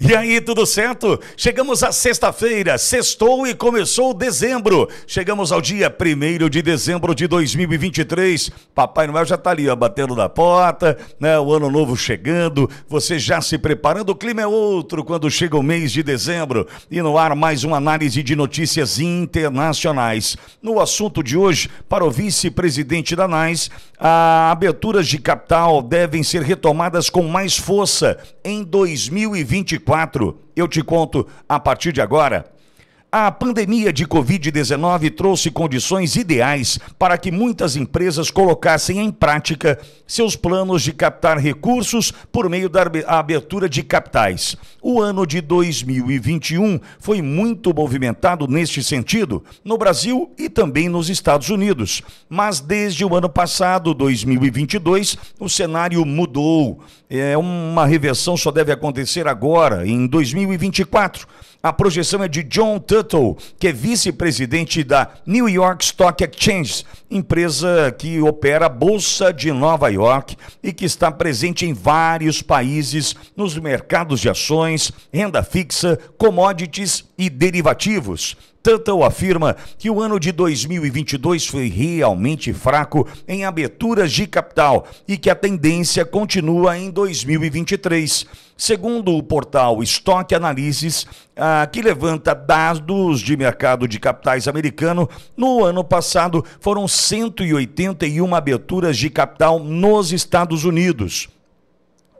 E aí, tudo certo? Chegamos à sexta-feira, sextou e começou dezembro. Chegamos ao dia 1 de dezembro de 2023. Papai Noel já está ali, ó, batendo na porta, né? O ano novo chegando, você já se preparando. O clima é outro quando chega o mês de dezembro. E no ar, mais uma análise de notícias internacionais. No assunto de hoje, para o vice-presidente da NAIS, aberturas de capital devem ser retomadas com mais força em 2024. 24. Eu te conto a partir de agora. A pandemia de Covid-19 trouxe condições ideais para que muitas empresas colocassem em prática seus planos de captar recursos por meio da abertura de capitais. O ano de 2021 foi muito movimentado neste sentido, no Brasil e também nos Estados Unidos. Mas desde o ano passado, 2022, o cenário mudou. É uma reversão só deve acontecer agora, em 2024 a projeção é de John Tuttle, que é vice-presidente da New York Stock Exchange, empresa que opera a Bolsa de Nova York e que está presente em vários países nos mercados de ações, renda fixa, commodities e derivativos. Tanto afirma que o ano de 2022 foi realmente fraco em aberturas de capital e que a tendência continua em 2023. Segundo o portal Stock Analysis, ah, que levanta dados de mercado de capitais americano, no ano passado foram 181 aberturas de capital nos Estados Unidos.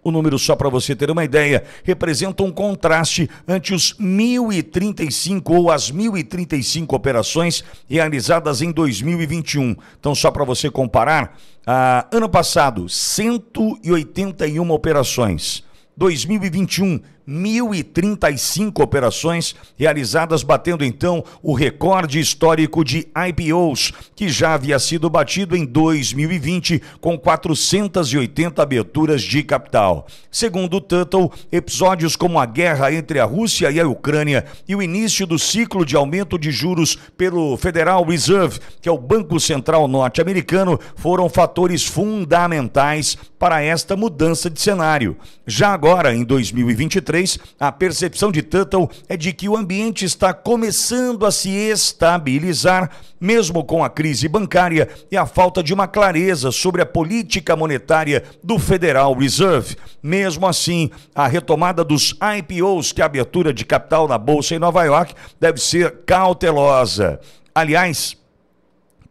O número, só para você ter uma ideia, representa um contraste ante os 1.035 ou as 1.035 operações realizadas em 2021. Então, só para você comparar, ah, ano passado, 181 operações. 2021, 1.035 operações realizadas, batendo então o recorde histórico de IPOs, que já havia sido batido em 2020, com 480 aberturas de capital. Segundo o Tuttle, episódios como a guerra entre a Rússia e a Ucrânia e o início do ciclo de aumento de juros pelo Federal Reserve, que é o Banco Central norte-americano, foram fatores fundamentais para esta mudança de cenário. Já agora, em 2023, 2023, a percepção de Tuttle é de que o ambiente está começando a se estabilizar, mesmo com a crise bancária e a falta de uma clareza sobre a política monetária do Federal Reserve. Mesmo assim, a retomada dos IPOs, que a abertura de capital na bolsa em Nova York, deve ser cautelosa. Aliás,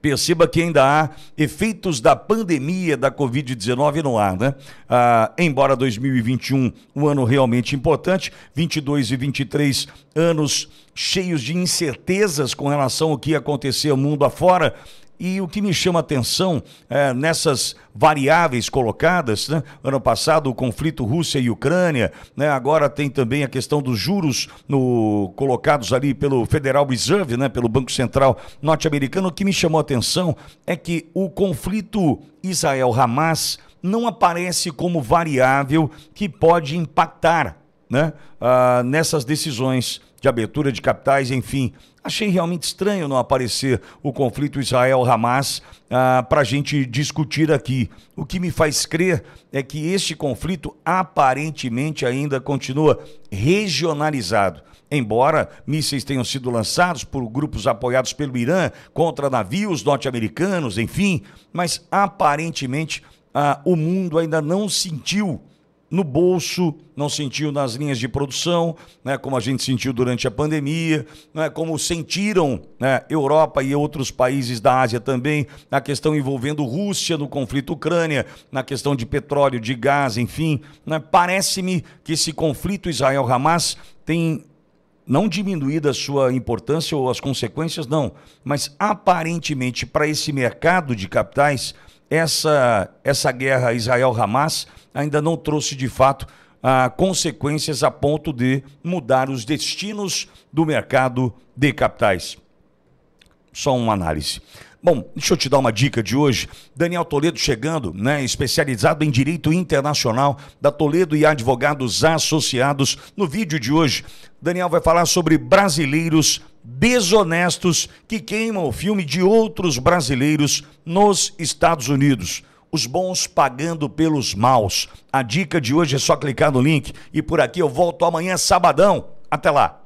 Perceba que ainda há efeitos da pandemia da Covid-19 no ar, né? Ah, embora 2021 um ano realmente importante, 22 e 23 anos cheios de incertezas com relação ao que aconteceu mundo afora, e o que me chama atenção é, nessas variáveis colocadas, né? ano passado o conflito Rússia e Ucrânia, né? agora tem também a questão dos juros no, colocados ali pelo Federal Reserve, né? pelo Banco Central norte-americano. O que me chamou atenção é que o conflito Israel-Hamas não aparece como variável que pode impactar né, ah, nessas decisões de abertura de capitais, enfim. Achei realmente estranho não aparecer o conflito Israel-Hamas ah, para a gente discutir aqui. O que me faz crer é que este conflito aparentemente ainda continua regionalizado. Embora mísseis tenham sido lançados por grupos apoiados pelo Irã contra navios norte-americanos, enfim, mas aparentemente ah, o mundo ainda não sentiu no bolso, não sentiu nas linhas de produção, né, como a gente sentiu durante a pandemia, né, como sentiram né, Europa e outros países da Ásia também, na questão envolvendo Rússia no conflito Ucrânia, na questão de petróleo, de gás, enfim. Né, Parece-me que esse conflito Israel-Hamas tem não diminuído a sua importância ou as consequências, não, mas aparentemente para esse mercado de capitais essa, essa guerra Israel-Hamas ainda não trouxe de fato ah, consequências a ponto de mudar os destinos do mercado de capitais. Só uma análise. Bom, deixa eu te dar uma dica de hoje. Daniel Toledo chegando, né, especializado em direito internacional da Toledo e Advogados Associados. No vídeo de hoje, Daniel vai falar sobre brasileiros desonestos que queimam o filme de outros brasileiros nos Estados Unidos. Os bons pagando pelos maus. A dica de hoje é só clicar no link. E por aqui eu volto amanhã, sabadão. Até lá.